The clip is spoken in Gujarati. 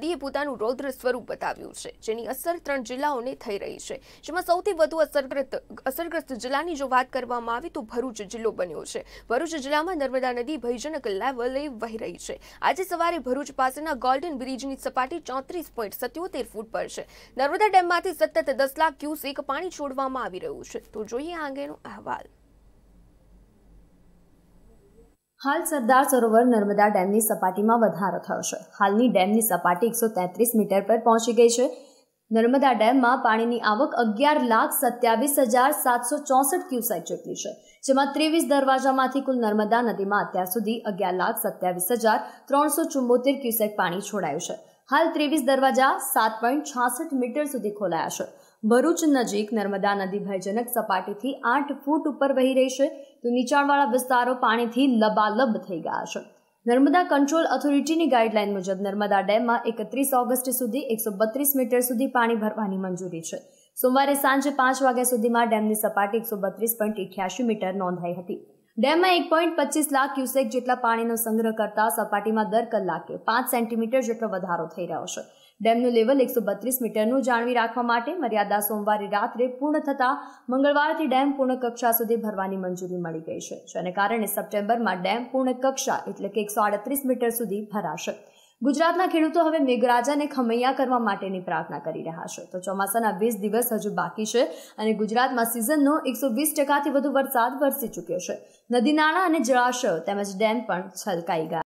નદીએ પોતાનું રૌદ્ર સ્વરૂપ બતાવ્યું છે જેની અસર ત્રણ જિલ્લાઓને થઈ રહી છે જેમાં સૌથી વધુ અસરગ્રસ્ત અસરગ્રસ્ત જિલ્લાની જો વાત કરવામાં આવે તો ભરૂચ જિલ્લો બન્યો છે ભરૂચ જિલ્લામાં નર્મદા નદી ભયજનક લેવલે વહી રહી છે આજે સવારે ભરૂચ પાસેના ગોલ્ડન બ્રિજની સપાટી ચોત્રીસ પોઈન્ટ સત્યોતેર ફૂટ પર છે નર્મદા ડેમમાંથી સતત દસ લાખ ક્યુસેક પાણી છોડવામાં આવી રહ્યું છે તો જોઈએ આ અંગેનો અહેવાલ હાલ સરદાર સરોવર નર્મદા ડેમની સપાટીમાં વધારો થયો છે હાલની ડેમની સપાટી એકસો તેત્રીસ મીટર પર પહોંચી ગઈ છે નર્મદા ડેમમાં પાણીની આવક અગિયાર લાખ સત્યાવીસ હજાર સાતસો ચોસઠ ક્યુસેક જેટલી છે જેમાં ત્રેવીસ દરવાજામાંથી કુલ નર્મદા નદીમાં અત્યાર સુધી અગિયાર લાખ સત્યાવીસ હજાર ત્રણસો ચુંબોતેર ક્યુસેક પાણી છોડાયું છે હાલ ત્રેવીસ દરવાજા સાત પોઈન્ટ છાસઠ મીટર સુધી ખોલાયા છે ભરૂચ નજીક નર્મદા નદી ભયજનક સપાટીથી આઠ ફૂટ ઉપર વહી રહી છે તો નીચાણવાળા વિસ્તારો પાણીથી લબાલબ થઈ ગયા છે નર્મદા કંટ્રોલ ઓથોરિટીની ગાઈડલાઈન મુજબ નર્મદા ડેમમાં એકત્રીસ ઓગસ્ટ સુધી એકસો બત્રીસ મીટર સુધી પાણી ભરવાની મંજૂરી છે સોમવારે સાંજે પાંચ વાગ્યા સુધીમાં ડેમની સપાટી એકસો બત્રીસ પોઈન્ટ મીટર નોંધાઈ હતી ડેમમાં એક પોઈન્ટ પચીસ લાખ ક્યુસેક જેટલા પાણીનો સંગ્રહ કરતા સપાટીમાં દર કલાકે પાંચ સેન્ટીમીટર જેટલો વધારો થઈ રહ્યો છે ડેમનું લેવલ એકસો બત્રીસ મીટરનું જાળવી રાખવા માટે મર્યાદા સોમવારે રાત્રે પૂર્ણ થતાં મંગળવારથી ડેમ પૂર્ણ કક્ષા સુધી ભરવાની મંજૂરી મળી ગઈ છે જેને કારણે સપ્ટેમ્બરમાં ડેમ પૂર્ણ કક્ષા એટલે કે એકસો આડત્રીસ મીટર સુધી ભરાશે ગુજરાતના ખેડૂતો હવે મેઘરાજાને ખમૈયા કરવા માટેની પ્રાર્થના કરી રહ્યા છે તો ચોમાસાના વીસ દિવસ હજુ બાકી છે અને ગુજરાતમાં સિઝનનો એકસો વીસ ટકાથી વધુ વરસાદ વરસી ચૂક્યો છે નદી નાળા અને જળાશયો તેમજ ડેમ પણ છલકાઈ ગયા